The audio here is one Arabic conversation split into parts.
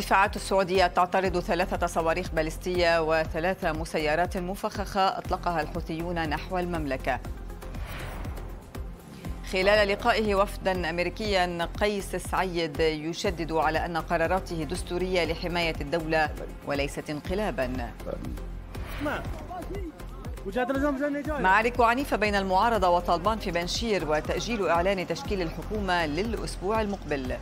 الدفاعات السعودية تعترض ثلاثة صواريخ باليستية وثلاث مسيرات مفخخة أطلقها الحوثيون نحو المملكة خلال لقائه وفدا أمريكيا قيس سعيد يشدد على أن قراراته دستورية لحماية الدولة وليست انقلابا معارك عنيفة بين المعارضة وطالبان في بنشير وتأجيل إعلان تشكيل الحكومة للأسبوع المقبل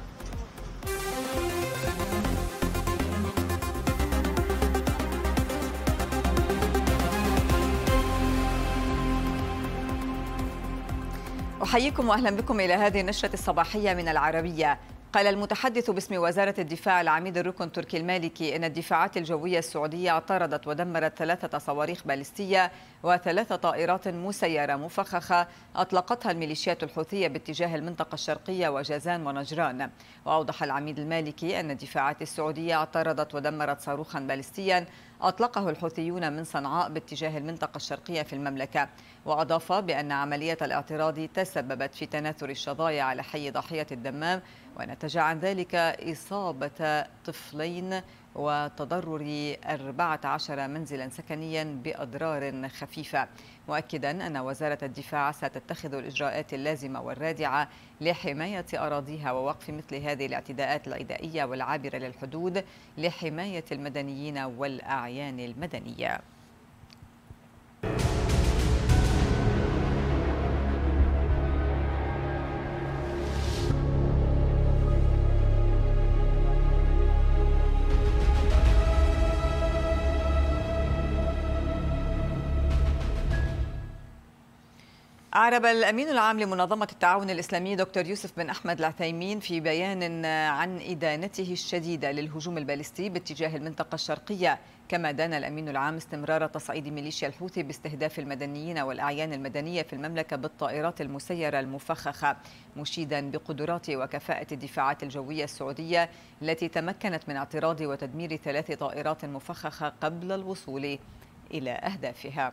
أحييكم وأهلا بكم إلى هذه النشرة الصباحية من العربية قال المتحدث باسم وزارة الدفاع العميد الركن تركي المالكي إن الدفاعات الجوية السعودية اعترضت ودمرت ثلاثة صواريخ باليستية وثلاث طائرات مسيرة مفخخة أطلقتها الميليشيات الحوثية باتجاه المنطقة الشرقية وجازان ونجران وأوضح العميد المالكي أن الدفاعات السعودية اعترضت ودمرت صاروخا باليستيا أطلقه الحوثيون من صنعاء باتجاه المنطقة الشرقية في المملكة وأضاف بأن عملية الاعتراض تسببت في تناثر الشظايا على حي ضحية الدمام ونتج عن ذلك إصابة طفلين وتضرر 14 منزلا سكنيا بأضرار خفيفة مؤكدا أن وزارة الدفاع ستتخذ الإجراءات اللازمة والرادعة لحماية أراضيها ووقف مثل هذه الاعتداءات العدائية والعابرة للحدود لحماية المدنيين والأعيان المدنية أعرب الأمين العام لمنظمة التعاون الإسلامي دكتور يوسف بن أحمد العثيمين في بيان عن إدانته الشديدة للهجوم البالستي باتجاه المنطقة الشرقية كما دان الأمين العام استمرار تصعيد ميليشيا الحوثي باستهداف المدنيين والأعيان المدنية في المملكة بالطائرات المسيرة المفخخة مشيدا بقدرات وكفاءة الدفاعات الجوية السعودية التي تمكنت من اعتراض وتدمير ثلاث طائرات مفخخة قبل الوصول إلى أهدافها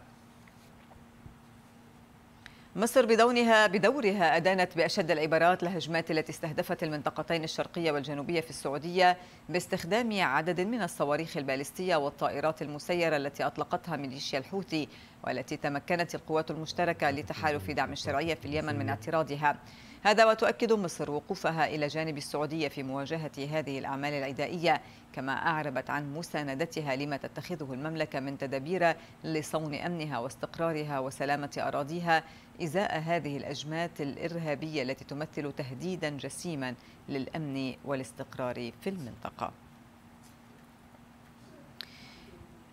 مصر بدونها بدورها أدانت بأشد العبارات الهجمات التي استهدفت المنطقتين الشرقية والجنوبية في السعودية باستخدام عدد من الصواريخ البالستية والطائرات المسيرة التي أطلقتها ميليشيا الحوثي والتي تمكنت القوات المشتركة لتحالف دعم الشرعية في اليمن من اعتراضها هذا وتؤكد مصر وقوفها إلى جانب السعودية في مواجهة هذه الأعمال العدائية كما أعربت عن مساندتها لما تتخذه المملكة من تدابير لصون أمنها واستقرارها وسلامة أراضيها إزاء هذه الأجمات الإرهابية التي تمثل تهديدا جسيما للأمن والاستقرار في المنطقة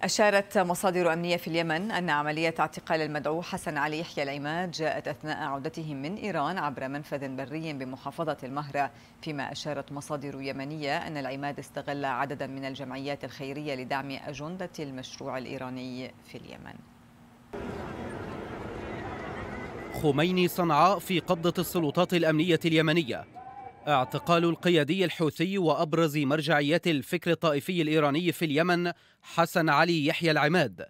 أشارت مصادر أمنية في اليمن أن عملية اعتقال المدعو حسن علي يحيى العماد جاءت أثناء عودته من إيران عبر منفذ بري بمحافظة المهرة فيما أشارت مصادر يمنية أن العماد استغل عددا من الجمعيات الخيرية لدعم أجندة المشروع الإيراني في اليمن خميني صنعاء في قبضة السلطات الأمنية اليمنية اعتقال القيادي الحوثي وابرز مرجعيات الفكر الطائفي الايراني في اليمن حسن علي يحيى العماد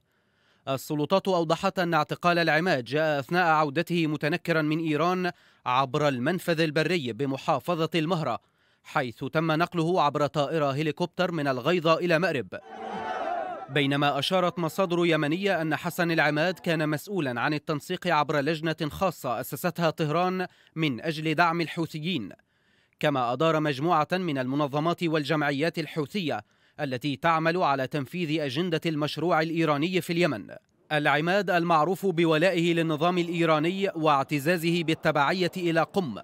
السلطات اوضحت ان اعتقال العماد جاء اثناء عودته متنكرا من ايران عبر المنفذ البري بمحافظه المهره حيث تم نقله عبر طائره هليكوبتر من الغيضه الى مأرب بينما أشارت مصادر يمنية أن حسن العماد كان مسؤولا عن التنسيق عبر لجنة خاصة أسستها طهران من أجل دعم الحوثيين كما أدار مجموعة من المنظمات والجمعيات الحوثية التي تعمل على تنفيذ أجندة المشروع الإيراني في اليمن العماد المعروف بولائه للنظام الإيراني واعتزازه بالتبعية إلى قم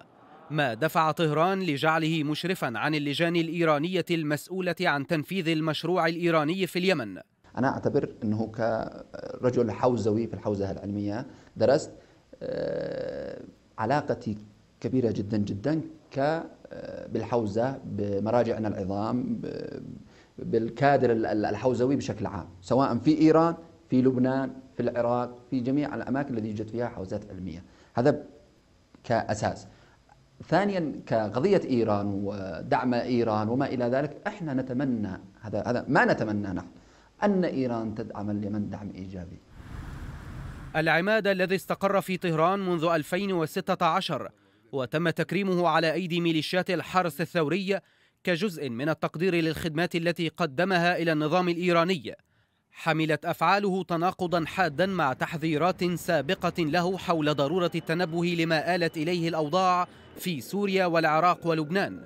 ما دفع طهران لجعله مشرفا عن اللجان الإيرانية المسؤولة عن تنفيذ المشروع الإيراني في اليمن أنا أعتبر أنه كرجل حوزوي في الحوزة العلمية درست آه، علاقتي كبيرة جدا جدا آه، بالحوزة بمراجعنا العظام بالكادر الحوزوي بشكل عام سواء في إيران في لبنان في العراق في جميع الأماكن التي يوجد فيها حوزات علمية هذا كأساس ثانيا كقضية إيران ودعم إيران وما إلى ذلك احنا نتمنى هذا هذا ما نتمنى نحن أن إيران تدعم اليمن دعم إيجابي العماد الذي استقر في طهران منذ 2016 وتم تكريمه على أيدي ميليشيات الحرس الثوري كجزء من التقدير للخدمات التي قدمها إلى النظام الإيراني حملت أفعاله تناقضا حادا مع تحذيرات سابقة له حول ضرورة التنبه لما آلت إليه الأوضاع في سوريا والعراق ولبنان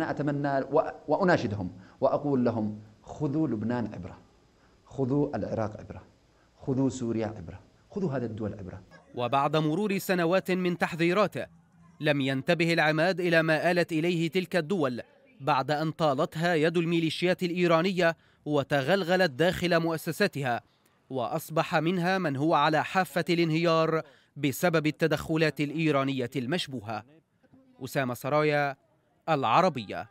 أنا أتمنى وأناشدهم وأقول لهم خذوا لبنان عبرة خذوا العراق عبرة خذوا سوريا عبرة خذوا هذه الدول عبرة وبعد مرور سنوات من تحذيراته لم ينتبه العماد إلى ما آلت إليه تلك الدول بعد أن طالتها يد الميليشيات الإيرانية وتغلغلت داخل مؤسساتها وأصبح منها من هو على حافة الانهيار بسبب التدخلات الإيرانية المشبوهة أسامة سرايا العربية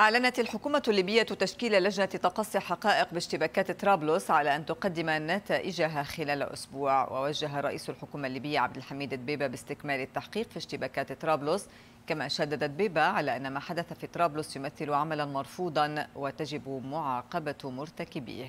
أعلنت الحكومة الليبية تشكيل لجنة تقصي حقائق باشتباكات طرابلس على أن تقدم نتائجها خلال أسبوع ووجه رئيس الحكومة الليبية عبد الحميد دبيبة باستكمال التحقيق في اشتباكات طرابلس كما شددت دبيبة على أن ما حدث في طرابلس يمثل عملا مرفوضا وتجب معاقبة مرتكبيه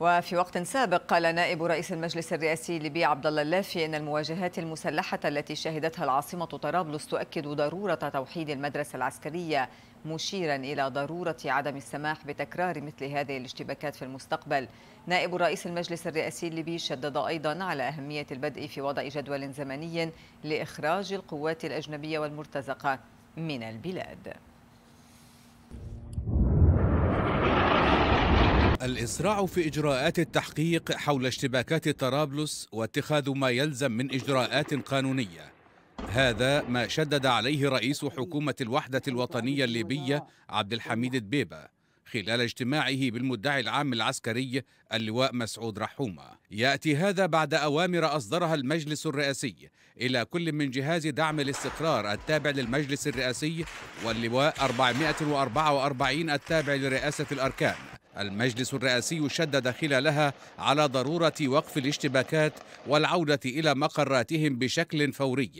وفي وقت سابق قال نائب رئيس المجلس الرئاسي الليبي عبد الله اللافي ان المواجهات المسلحه التي شهدتها العاصمه طرابلس تؤكد ضروره توحيد المدرسه العسكريه مشيرا الى ضروره عدم السماح بتكرار مثل هذه الاشتباكات في المستقبل. نائب رئيس المجلس الرئاسي الليبي شدد ايضا على اهميه البدء في وضع جدول زمني لاخراج القوات الاجنبيه والمرتزقه من البلاد. الإسراع في إجراءات التحقيق حول اشتباكات طرابلس واتخاذ ما يلزم من إجراءات قانونية هذا ما شدد عليه رئيس حكومة الوحدة الوطنية الليبية عبد الحميد البيبة خلال اجتماعه بالمدعي العام العسكري اللواء مسعود رحومة يأتي هذا بعد أوامر أصدرها المجلس الرئاسي إلى كل من جهاز دعم الاستقرار التابع للمجلس الرئاسي واللواء 444 التابع لرئاسة الأركان المجلس الرئاسي شدد خلالها على ضروره وقف الاشتباكات والعوده الى مقراتهم بشكل فوري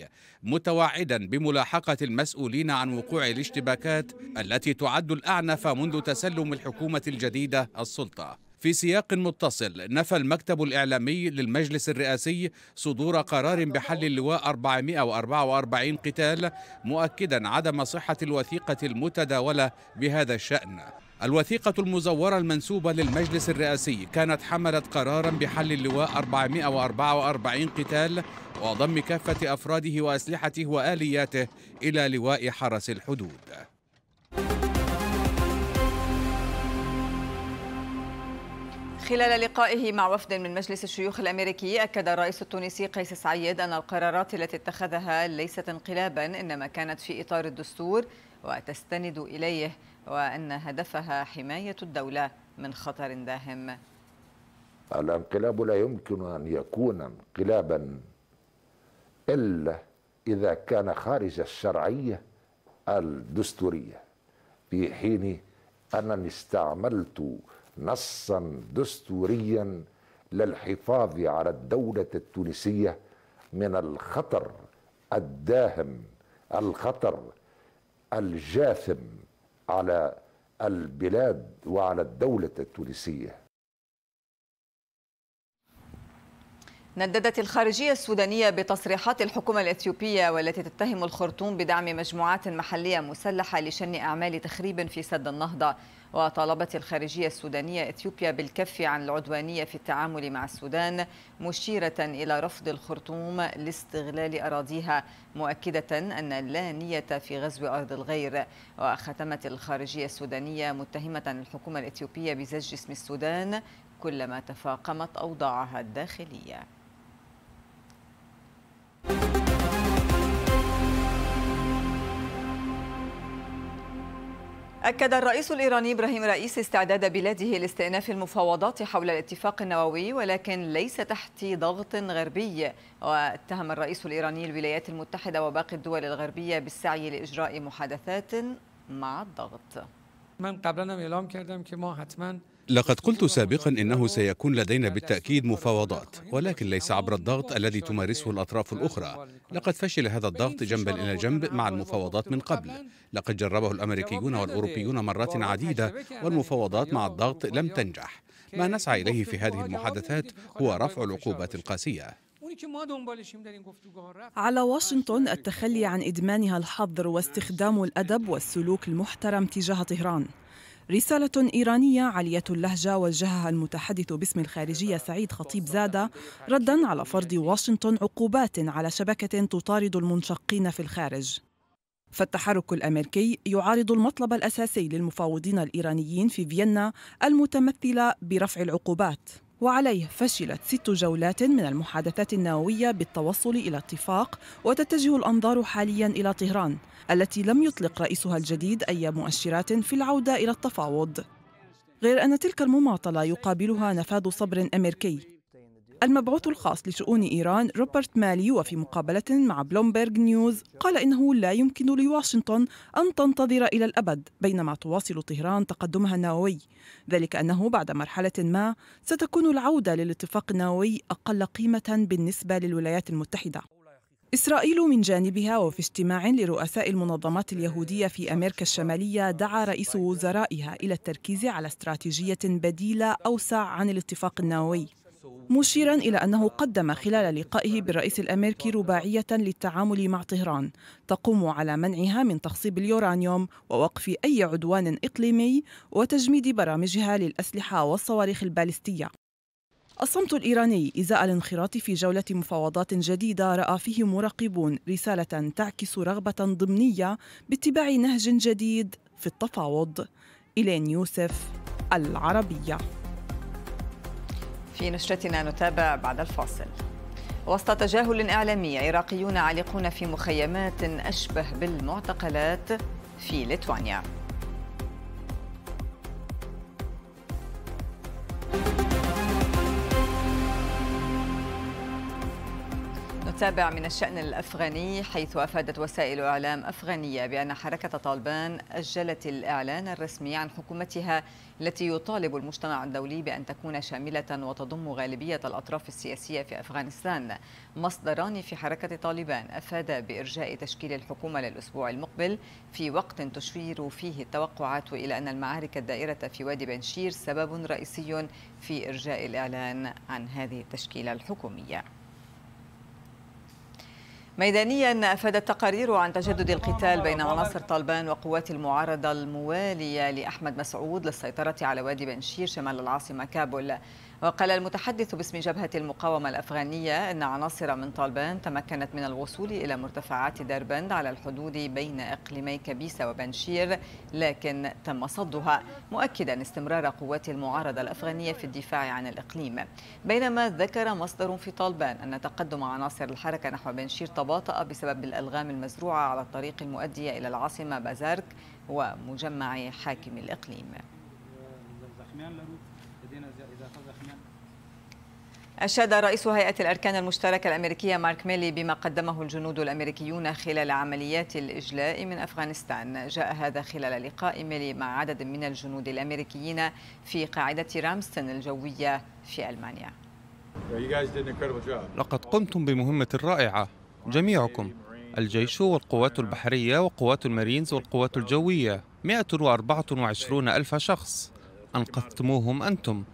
متوعدا بملاحقه المسؤولين عن وقوع الاشتباكات التي تعد الاعنف منذ تسلم الحكومه الجديده السلطه في سياق متصل نفى المكتب الإعلامي للمجلس الرئاسي صدور قرار بحل اللواء 444 قتال مؤكدا عدم صحة الوثيقة المتداولة بهذا الشأن الوثيقة المزورة المنسوبة للمجلس الرئاسي كانت حملت قرارا بحل اللواء 444 قتال وضم كافة أفراده وأسلحته وآلياته إلى لواء حرس الحدود خلال لقائه مع وفد من مجلس الشيوخ الامريكي اكد الرئيس التونسي قيس سعيد ان القرارات التي اتخذها ليست انقلابا انما كانت في اطار الدستور وتستند اليه وأن هدفها حماية الدولة من خطر داهم الانقلاب لا يمكن أن يكون انقلابا إلا إذا كان خارج الشرعية الدستورية في حين أنني استعملت نصا دستوريا للحفاظ على الدولة التونسية من الخطر الداهم الخطر الجاثم على البلاد وعلى الدولة التونسية نددت الخارجية السودانية بتصريحات الحكومة الأثيوبية والتي تتهم الخرطوم بدعم مجموعات محلية مسلحة لشن أعمال تخريب في سد النهضة وطالبت الخارجية السودانية إثيوبيا بالكف عن العدوانية في التعامل مع السودان مشيرة إلى رفض الخرطوم لاستغلال أراضيها مؤكدة أن لا نية في غزو أرض الغير وختمت الخارجية السودانية متهمة الحكومة الإثيوبية بزج اسم السودان كلما تفاقمت أوضاعها الداخلية أكد الرئيس الإيراني إبراهيم رئيس استعداد بلاده لاستئناف المفاوضات حول الاتفاق النووي ولكن ليس تحت ضغط غربي واتهم الرئيس الإيراني الولايات المتحدة وباقي الدول الغربية بالسعي لإجراء محادثات مع الضغط من قبلنا اعلام كردم كما حتما لقد قلت سابقا انه سيكون لدينا بالتاكيد مفاوضات ولكن ليس عبر الضغط الذي تمارسه الاطراف الاخرى لقد فشل هذا الضغط جنبا الى جنب مع المفاوضات من قبل لقد جربه الامريكيون والاوروبيون مرات عديده والمفاوضات مع الضغط لم تنجح ما نسعى اليه في هذه المحادثات هو رفع العقوبات القاسيه على واشنطن التخلي عن ادمانها الحظر واستخدام الادب والسلوك المحترم تجاه طهران رسالة إيرانية عالية اللهجة وجهها المتحدث باسم الخارجية سعيد خطيب زادة ردا على فرض واشنطن عقوبات على شبكة تطارد المنشقين في الخارج فالتحرك الامريكي يعارض المطلب الاساسي للمفاوضين الايرانيين في فيينا المتمثله برفع العقوبات وعليه فشلت ست جولات من المحادثات النووية بالتوصل إلى اتفاق وتتجه الأنظار حاليا إلى طهران التي لم يطلق رئيسها الجديد أي مؤشرات في العودة إلى التفاوض غير أن تلك المماطلة يقابلها نفاذ صبر أمريكي المبعوث الخاص لشؤون إيران روبرت مالي وفي مقابلة مع بلومبرغ نيوز قال إنه لا يمكن لواشنطن أن تنتظر إلى الأبد بينما تواصل طهران تقدمها النووي ذلك أنه بعد مرحلة ما ستكون العودة للاتفاق النووي أقل قيمة بالنسبة للولايات المتحدة إسرائيل من جانبها وفي اجتماع لرؤساء المنظمات اليهودية في أمريكا الشمالية دعا رئيس وزرائها إلى التركيز على استراتيجية بديلة أوسع عن الاتفاق النووي مشيرا إلى أنه قدم خلال لقائه بالرئيس الأمريكي رباعية للتعامل مع طهران تقوم على منعها من تخصيب اليورانيوم ووقف أي عدوان إقليمي وتجميد برامجها للأسلحة والصواريخ البالستية الصمت الإيراني إزاء الانخراط في جولة مفاوضات جديدة رأى فيه مراقبون رسالة تعكس رغبة ضمنية باتباع نهج جديد في التفاوض إلين يوسف العربيه في نشرتنا نتابع بعد الفاصل وسط تجاهل إعلامي عراقيون عالقون في مخيمات أشبه بالمعتقلات في ليتوانيا نتابع من الشأن الأفغاني حيث أفادت وسائل إعلام أفغانية بأن حركة طالبان أجلت الإعلان الرسمي عن حكومتها التي يطالب المجتمع الدولي بأن تكون شاملة وتضم غالبية الأطراف السياسية في أفغانستان مصدران في حركة طالبان أفاد بإرجاء تشكيل الحكومة للأسبوع المقبل في وقت تشير فيه التوقعات إلى أن المعارك الدائرة في وادي بنشير سبب رئيسي في إرجاء الإعلان عن هذه التشكيلة الحكومية ميدانيا افادت تقارير عن تجدد القتال بين عناصر طالبان وقوات المعارضه المواليه لاحمد مسعود للسيطره على وادي بنشير شمال العاصمه كابول وقال المتحدث باسم جبهه المقاومه الافغانيه ان عناصر من طالبان تمكنت من الوصول الى مرتفعات دربند على الحدود بين اقليمي كبيسه وبنشير لكن تم صدها مؤكدا استمرار قوات المعارضه الافغانيه في الدفاع عن الاقليم بينما ذكر مصدر في طالبان ان تقدم عناصر الحركه نحو بنشير طبعا تباطأ بسبب الألغام المزروعة على الطريق المؤدي إلى العاصمة بازارك ومجمع حاكم الإقليم أشاد رئيس هيئة الأركان المشتركة الأمريكية مارك ميلي بما قدمه الجنود الأمريكيون خلال عمليات الإجلاء من أفغانستان جاء هذا خلال لقاء ميلي مع عدد من الجنود الأمريكيين في قاعدة رامستن الجوية في ألمانيا لقد قمتم بمهمة رائعة جميعكم الجيش والقوات البحرية وقوات المارينز والقوات الجوية 124 ألف شخص أنقذتموهم أنتم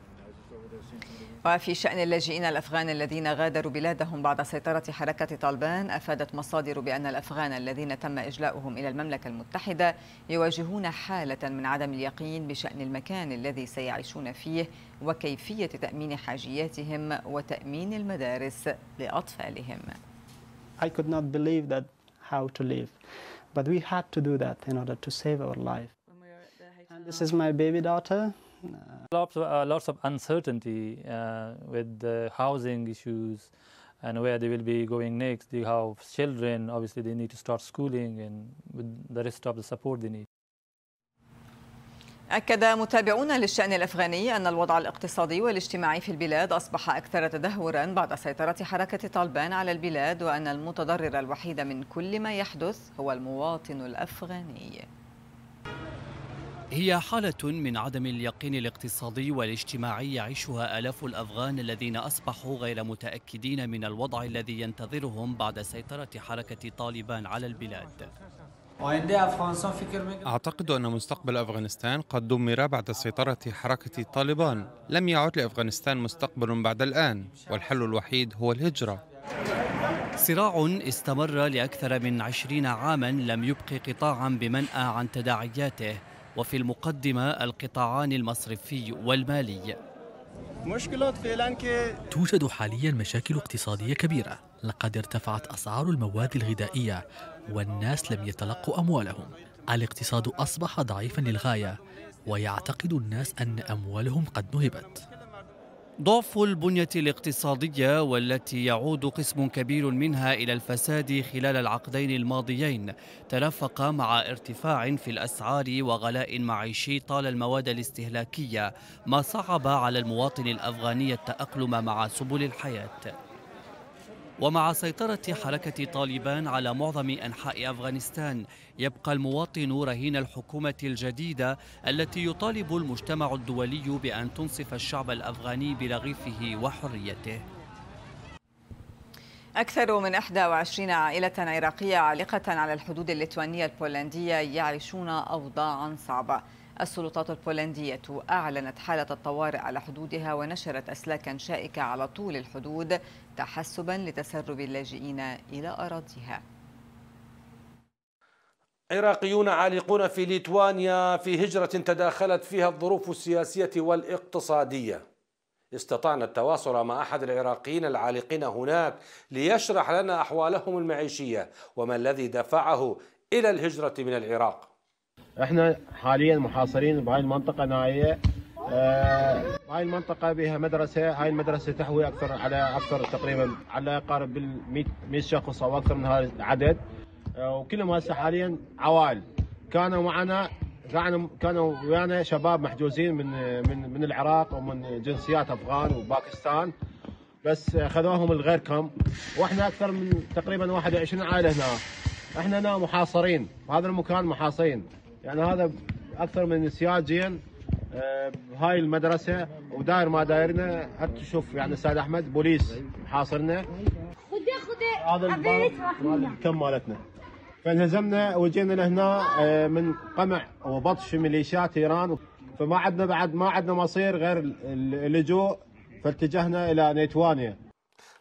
وفي شأن اللاجئين الأفغان الذين غادروا بلادهم بعد سيطرة حركة طالبان أفادت مصادر بأن الأفغان الذين تم إجلاؤهم إلى المملكة المتحدة يواجهون حالة من عدم اليقين بشأن المكان الذي سيعيشون فيه وكيفية تأمين حاجياتهم وتأمين المدارس لأطفالهم I could not believe that how to live. But we had to do that in order to save our life. We and this is my baby daughter. Uh, lots of, uh, lots of uncertainty uh, with the housing issues and where they will be going next. They have children, obviously they need to start schooling and with the rest of the support they need. أكد متابعون للشأن الأفغاني أن الوضع الاقتصادي والاجتماعي في البلاد أصبح أكثر تدهورا بعد سيطرة حركة طالبان على البلاد وأن المتضرر الوحيد من كل ما يحدث هو المواطن الأفغاني هي حالة من عدم اليقين الاقتصادي والاجتماعي يعيشها آلاف الأفغان الذين أصبحوا غير متأكدين من الوضع الذي ينتظرهم بعد سيطرة حركة طالبان على البلاد أعتقد أن مستقبل أفغانستان قد دمر بعد سيطرة حركة طالبان لم يعد لأفغانستان مستقبل بعد الآن والحل الوحيد هو الهجرة صراع استمر لأكثر من عشرين عاما لم يبقي قطاعا بمنأى عن تداعياته وفي المقدمة القطاعان المصرفي والمالي توجد حاليا مشاكل اقتصادية كبيرة لقد ارتفعت أسعار المواد الغذائية والناس لم يتلقوا أموالهم الاقتصاد أصبح ضعيفا للغاية ويعتقد الناس أن أموالهم قد نهبت ضعف البنية الاقتصادية والتي يعود قسم كبير منها إلى الفساد خلال العقدين الماضيين ترافق مع ارتفاع في الأسعار وغلاء معيشي طال المواد الاستهلاكية ما صعب على المواطن الأفغاني التأقلم مع سبل الحياة ومع سيطرة حركة طالبان على معظم أنحاء أفغانستان يبقى المواطن رهين الحكومة الجديدة التي يطالب المجتمع الدولي بأن تنصف الشعب الأفغاني برغيفه وحريته أكثر من 21 عائلة عراقية عالقة على الحدود الليتوانية البولندية يعيشون أوضاعا صعبة السلطات البولندية أعلنت حالة الطوارئ على حدودها ونشرت أسلاكا شائكة على طول الحدود تحسبا لتسرب اللاجئين إلى أراضيها عراقيون عالقون في ليتوانيا في هجرة تداخلت فيها الظروف السياسية والاقتصادية استطعنا التواصل مع أحد العراقيين العالقين هناك ليشرح لنا أحوالهم المعيشية وما الذي دفعه إلى الهجرة من العراق احنا حاليا محاصرين بهاي المنطقه نائيه آه هاي المنطقة بها مدرسة هاي المدرسة تحوي أكثر على أكثر تقريبا على قارب ال 100 شخص أو أكثر من هذا العدد آه وكلهم هسه حاليا عوائل كانوا معنا كانوا كانوا ويانا شباب محجوزين من من من العراق ومن جنسيات أفغان وباكستان بس خذوهم الغير كم واحنا أكثر من تقريبا 21 عائلة هنا احنا هنا محاصرين هذا المكان محاصرين يعني هذا اكثر من سياجين بهاي آه، المدرسه وداير ما دايرنا حتى تشوف يعني استاذ احمد بوليس محاصرنا خذي خذي هذا الكم مالتنا فانهزمنا وجينا لهنا آه، من قمع وبطش ميليشيات ايران فما عدنا بعد ما عدنا مصير غير اللجوء فاتجهنا الى نيتوانيا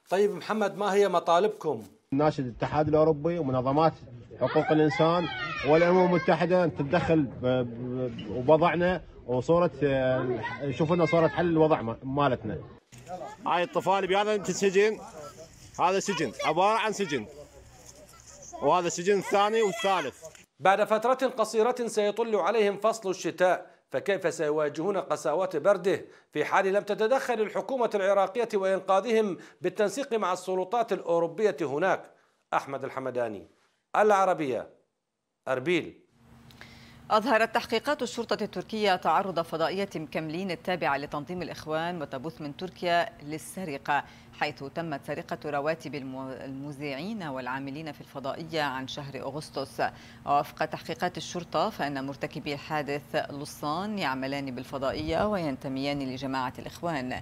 طيب محمد ما هي مطالبكم؟ ناشد الاتحاد الاوروبي ومنظمات حقوق الانسان والامم المتحده تتدخل بوضعنا وصوره آه، شوفوا لنا صوره حل الوضع مالتنا. هاي الطفال بهذا سجن هذا سجن عباره عن سجن وهذا السجن الثاني والثالث. بعد فتره قصيره سيطل عليهم فصل الشتاء فكيف سيواجهون قساوات برده في حال لم تتدخل الحكومة العراقية وإنقاذهم بالتنسيق مع السلطات الأوروبية هناك أحمد الحمداني العربية أربيل أظهرت تحقيقات الشرطة التركية تعرض فضائية مكملين التابعة لتنظيم الإخوان وتبث من تركيا للسرقة حيث تمت سرقة رواتب المذيعين والعاملين في الفضائية عن شهر أغسطس ووفق تحقيقات الشرطة فإن مرتكبي الحادث لصان يعملان بالفضائية وينتميان لجماعة الإخوان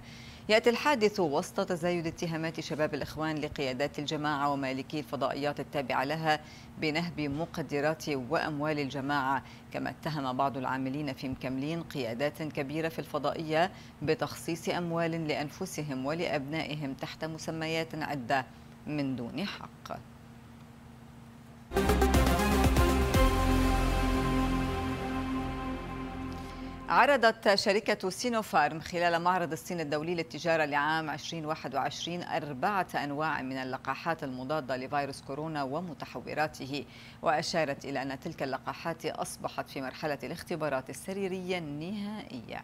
يأتي الحادث وسط تزايد اتهامات شباب الإخوان لقيادات الجماعة ومالكي الفضائيات التابعة لها بنهب مقدرات وأموال الجماعة كما اتهم بعض العاملين في مكملين قيادات كبيرة في الفضائية بتخصيص أموال لأنفسهم ولأبنائهم تحت مسميات عدة من دون حق عرضت شركة سينوفارم خلال معرض الصين الدولي للتجارة لعام 2021 أربعة أنواع من اللقاحات المضادة لفيروس كورونا ومتحوراته وأشارت إلى أن تلك اللقاحات أصبحت في مرحلة الاختبارات السريرية النهائية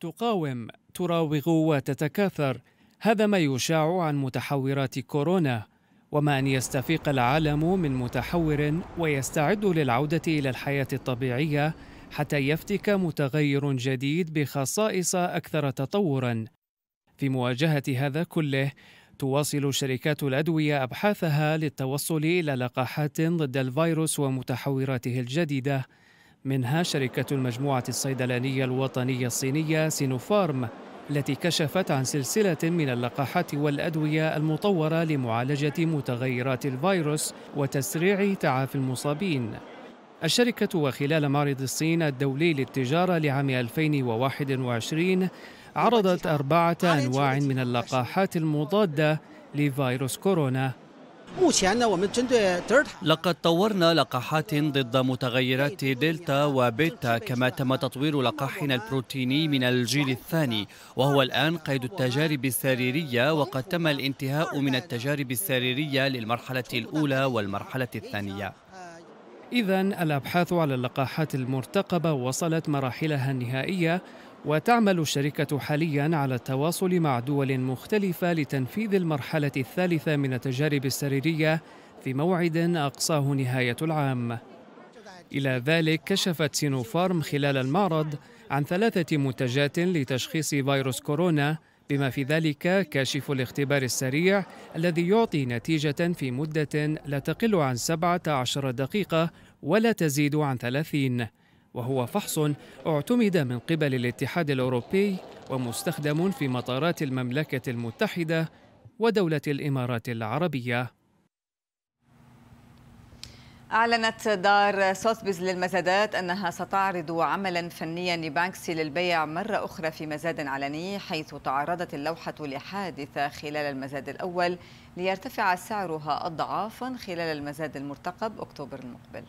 تقاوم تراوغ وتتكاثر هذا ما يشاع عن متحورات كورونا وما أن يستفيق العالم من متحور ويستعد للعودة إلى الحياة الطبيعية حتى يفتك متغير جديد بخصائص اكثر تطورا في مواجهه هذا كله تواصل شركات الادويه ابحاثها للتوصل الى لقاحات ضد الفيروس ومتحوراته الجديده منها شركه المجموعه الصيدلانيه الوطنيه الصينيه سينوفارم التي كشفت عن سلسلة من اللقاحات والأدوية المطورة لمعالجة متغيرات الفيروس وتسريع تعافي المصابين الشركة وخلال معرض الصين الدولي للتجارة لعام 2021 عرضت أربعة أنواع من اللقاحات المضادة لفيروس كورونا لقد طورنا لقاحات ضد متغيرات دلتا وبيتا كما تم تطوير لقاحنا البروتيني من الجيل الثاني وهو الآن قيد التجارب السريرية وقد تم الانتهاء من التجارب السريرية للمرحلة الأولى والمرحلة الثانية إذا الأبحاث على اللقاحات المرتقبة وصلت مراحلها النهائية وتعمل الشركة حاليا على التواصل مع دول مختلفة لتنفيذ المرحلة الثالثة من التجارب السريرية في موعد أقصاه نهاية العام. إلى ذلك كشفت سينوفارم خلال المعرض عن ثلاثة منتجات لتشخيص فيروس كورونا بما في ذلك كاشف الاختبار السريع الذي يعطي نتيجة في مدة لا تقل عن 17 دقيقة ولا تزيد عن 30 وهو فحص اعتمد من قبل الاتحاد الأوروبي ومستخدم في مطارات المملكة المتحدة ودولة الإمارات العربية أعلنت دار سوثبيز للمزادات أنها ستعرض عملا فنيا لبانكسي للبيع مرة أخرى في مزاد علني حيث تعرضت اللوحة لحادثة خلال المزاد الأول ليرتفع سعرها أضعافا خلال المزاد المرتقب أكتوبر المقبل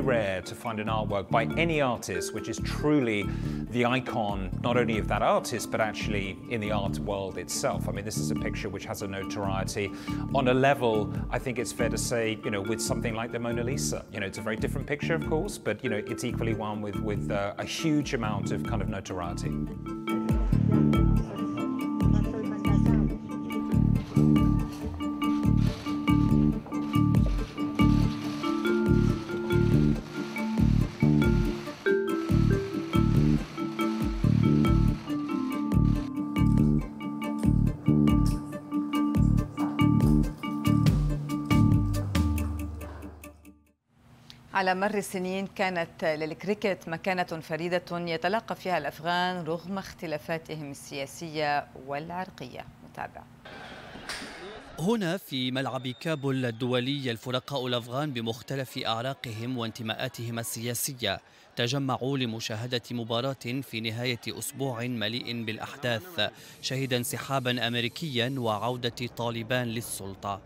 very rare to find an artwork by any artist which is truly the icon, not only of that artist, but actually in the art world itself. I mean, this is a picture which has a notoriety on a level, I think it's fair to say, you know, with something like the Mona Lisa. You know, it's a very different picture, of course, but, you know, it's equally one with, with uh, a huge amount of kind of notoriety. على مر السنين كانت للكريكت مكانة فريدة يتلقى فيها الأفغان رغم اختلافاتهم السياسية والعرقية متابع هنا في ملعب كابول الدولي الفرقاء الافغان بمختلف اعراقهم وانتماءاتهم السياسيه تجمعوا لمشاهده مباراه في نهايه اسبوع مليء بالاحداث شهد انسحابا امريكيا وعوده طالبان للسلطه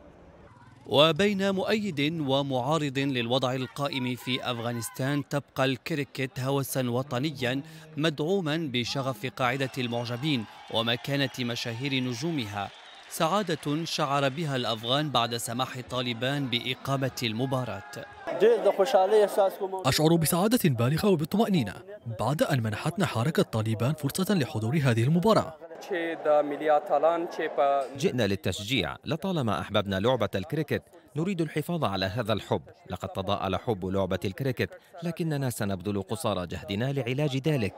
وبين مؤيد ومعارض للوضع القائم في أفغانستان تبقى الكريكت هوسا وطنيا مدعوما بشغف قاعدة المعجبين ومكانة مشاهير نجومها سعادة شعر بها الأفغان بعد سماح طالبان بإقامة المباراة أشعر بسعادة بالغة وبالطمأنينة بعد أن منحتنا حركة طالبان فرصة لحضور هذه المباراة جئنا للتشجيع لطالما أحببنا لعبة الكريكت نريد الحفاظ على هذا الحب لقد تضاءل حب لعبة الكريكت لكننا سنبذل قصارى جهدنا لعلاج ذلك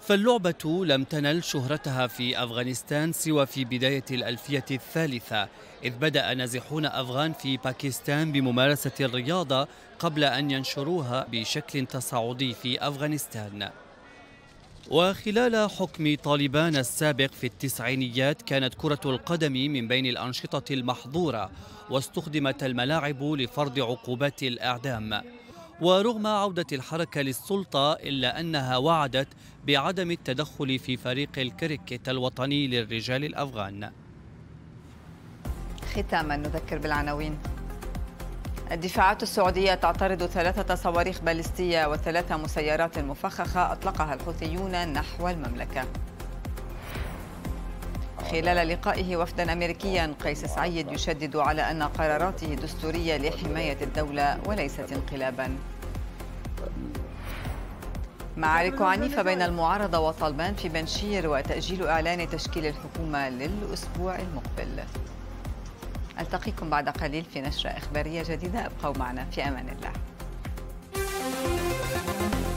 فاللعبة لم تنل شهرتها في أفغانستان سوى في بداية الألفية الثالثة إذ بدأ نازحون أفغان في باكستان بممارسة الرياضة قبل أن ينشروها بشكل تصاعدي في أفغانستان وخلال حكم طالبان السابق في التسعينيات كانت كرة القدم من بين الأنشطة المحظورة واستخدمت الملاعب لفرض عقوبات الإعدام ورغم عودة الحركة للسلطة إلا أنها وعدت بعدم التدخل في فريق الكريكت الوطني للرجال الأفغان ختاما نذكر بالعناوين الدفاعات السعودية تعترض ثلاثة صواريخ باليستية وثلاث مسيرات مفخخة أطلقها الحوثيون نحو المملكة خلال لقائه وفدا أمريكيا قيس سعيد يشدد على أن قراراته دستورية لحماية الدولة وليست انقلابا معارك عنيفة بين المعارضة وطالبان في بنشير وتأجيل إعلان تشكيل الحكومة للأسبوع المقبل ألتقيكم بعد قليل في نشرة إخبارية جديدة ابقوا معنا في أمان الله